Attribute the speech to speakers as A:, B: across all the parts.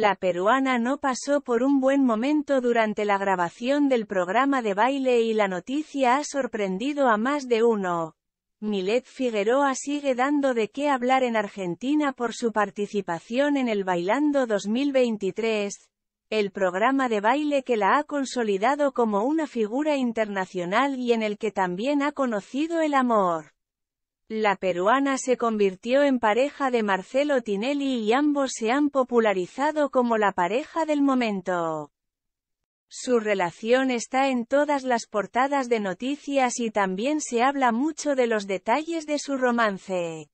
A: La peruana no pasó por un buen momento durante la grabación del programa de baile y la noticia ha sorprendido a más de uno. Milet Figueroa sigue dando de qué hablar en Argentina por su participación en el Bailando 2023, el programa de baile que la ha consolidado como una figura internacional y en el que también ha conocido el amor. La peruana se convirtió en pareja de Marcelo Tinelli y ambos se han popularizado como la pareja del momento. Su relación está en todas las portadas de noticias y también se habla mucho de los detalles de su romance.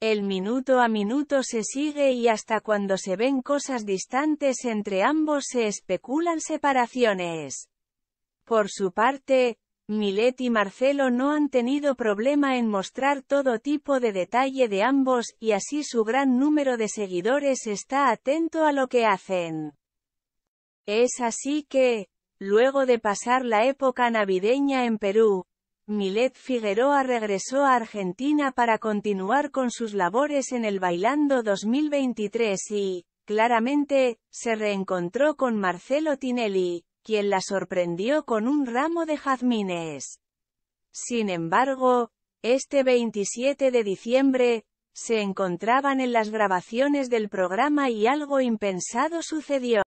A: El minuto a minuto se sigue y hasta cuando se ven cosas distantes entre ambos se especulan separaciones. Por su parte, Milet y Marcelo no han tenido problema en mostrar todo tipo de detalle de ambos, y así su gran número de seguidores está atento a lo que hacen. Es así que, luego de pasar la época navideña en Perú, Milet Figueroa regresó a Argentina para continuar con sus labores en el Bailando 2023 y, claramente, se reencontró con Marcelo Tinelli, quien la sorprendió con un ramo de jazmines. Sin embargo, este 27 de diciembre, se encontraban en las grabaciones del programa y algo impensado sucedió.